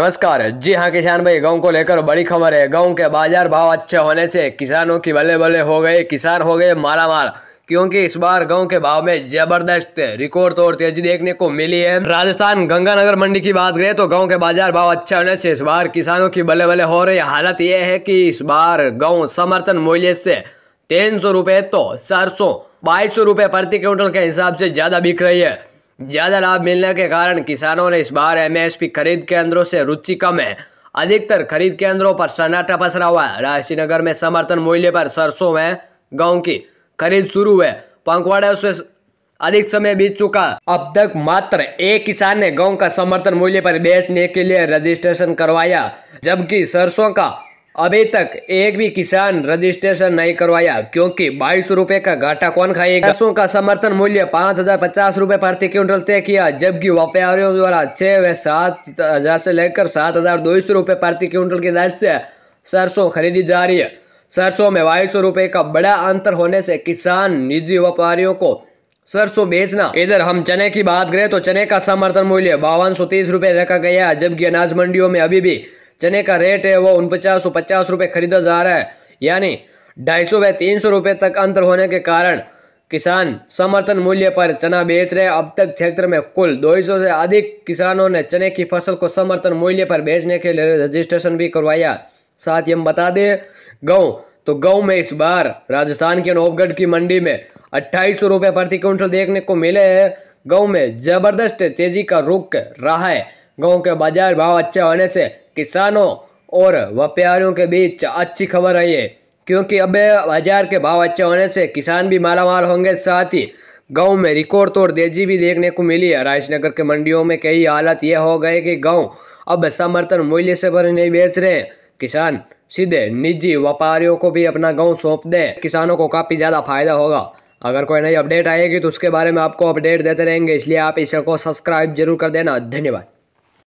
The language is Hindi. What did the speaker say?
नमस्कार जी हाँ किसान भाई गाँव को लेकर बड़ी खबर है गाँव के बाजार भाव अच्छे होने से किसानों की बल्ले बल्ले हो गए किसान हो गए माला माल क्योंकि इस बार गांव के भाव में जबरदस्त रिकॉर्ड तोड़ तेजी देखने को मिली है राजस्थान गंगानगर मंडी की बात करें तो गांव के बाजार भाव अच्छे होने से इस बार किसानों की बल्ले बल्ले हो रही हालत यह है कि इस बार गाँव समर्थन मूल्य से तीन सौ रुपये तो चार सौ बाईस सौ रुपये प्रति क्विंटल के हिसाब से ज़्यादा बिक रही है ज़्यादा लाभ मिलने के कारण किसानों ने इस बार एमएसपी खरीद केंद्रों से रुचि कम है अधिकतर खरीद केंद्रों पर सन्नाटा पसरा हुआ है राशि नगर में समर्थन मूल्य पर सरसों में गाँव की खरीद शुरू है पंखवाड़ा से अधिक समय बीत चुका अब तक मात्र एक किसान ने गाँव का समर्थन मूल्य पर बेचने के लिए रजिस्ट्रेशन करवाया जबकि सरसों का अभी तक एक भी किसान रजिस्ट्रेशन नहीं करवाया क्योंकि बाईस रुपए का घाटा कौन खाएगा सरसों का समर्थन मूल्य पाँच हजार पचास रूपए प्रति क्विंटल तय किया जबकि व्यापारियों द्वारा छह व सात हजार से लेकर सात हजार दो सौ रूपए प्रति क्विंटल की दर से सरसों खरीदी जा रही है सरसों में बाईस रुपए का बड़ा अंतर होने से किसान निजी व्यापारियों को सरसों बेचना इधर हम चने की बात करें तो चने का समर्थन मूल्य बावन सौ तीस रूपए रखा गया जबकि अनाज मंडियों में अभी भी चने का रेट है वो उनपचास सौ पचास रुपये खरीदा जा रहा है यानी ढाई सौ व तीन सौ रुपये तक अंतर होने के कारण किसान समर्थन मूल्य पर चना बेच रहे अब तक क्षेत्र में कुल 200 से अधिक किसानों ने चने की फसल को समर्थन मूल्य पर बेचने के लिए रजिस्ट्रेशन भी करवाया साथ ही हम बता दें गौ तो गाँव में इस बार राजस्थान के नोबगढ़ की मंडी में अट्ठाईस सौ प्रति क्विंटल देखने को मिले हैं गाँव में जबरदस्त तेजी का रुख रहा है गाँव के बाजार भाव अच्छे होने से किसानों और व्यापारियों के बीच अच्छी खबर है क्योंकि अब बाजार के भाव अच्छे होने से किसान भी मालामाल होंगे साथ ही गांव में रिकॉर्ड तोड़ तेजी भी देखने को मिली है राजनगर के मंडियों में कई हालत यह हो गए कि गांव अब समर्थन मूल्य से भर नहीं बेच रहे किसान सीधे निजी व्यापारियों को भी अपना गांव सौंप दें किसानों को काफ़ी ज़्यादा फायदा होगा अगर कोई नई अपडेट आएगी तो उसके बारे में आपको अपडेट देते रहेंगे इसलिए आप इसको को सब्सक्राइब जरूर कर देना धन्यवाद